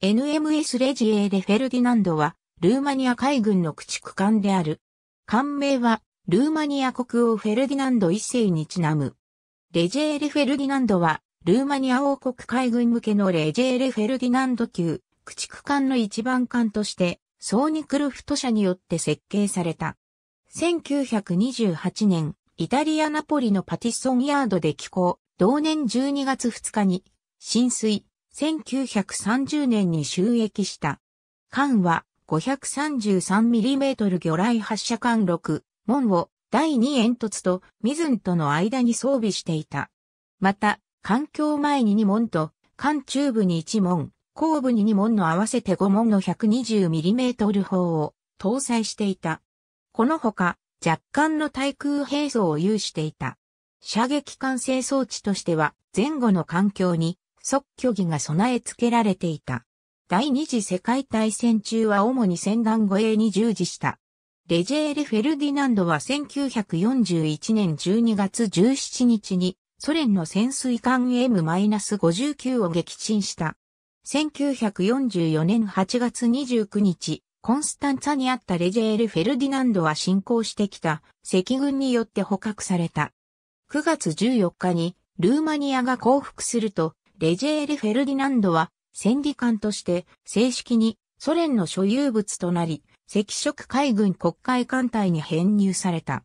NMS レジエーレ・フェルディナンドは、ルーマニア海軍の駆逐艦である。艦名は、ルーマニア国王フェルディナンド一世にちなむ。レジエレ・フェルディナンドは、ルーマニア王国海軍向けのレジエレ・フェルディナンド級、駆逐艦の一番艦として、ソーニクルフト社によって設計された。1928年、イタリア・ナポリのパティソンヤードで寄港、同年12月2日に、浸水、1930年に収益した。艦は 533mm 魚雷発射艦6、門を第2煙突とミズンとの間に装備していた。また、艦橋前に2門と、艦中部に1門、後部に2門の合わせて5門の 120mm 砲を搭載していた。このほか、若干の対空兵装を有していた。射撃管制装置としては、前後の環境に即虚偽が備え付けられていた。第二次世界大戦中は主に戦艦護衛に従事した。レジェール・フェルディナンドは1941年12月17日にソ連の潜水艦 M-59 を撃沈した。1944年8月29日、コンスタンツァにあったレジェール・フェルディナンドは進行してきた赤軍によって捕獲された。9月14日にルーマニアが降伏するとレジェール・フェルディナンドは、戦時官として正式にソ連の所有物となり、赤色海軍国会艦隊に編入された。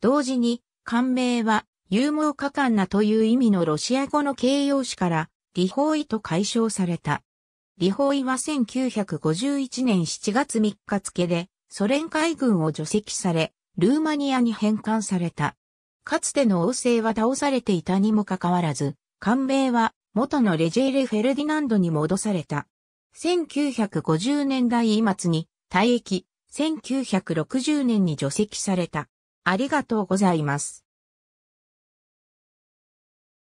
同時に、艦名は、勇猛果敢なという意味のロシア語の形容詞から、リホイと解消された。リホイは1951年7月3日付で、ソ連海軍を除籍され、ルーマニアに返還された。かつての王政は倒されていたにもかかわらず、艦名は元のレジェーレ・フェルディナンドに戻された。1950年代末に退役、1960年に除籍された。ありがとうございます。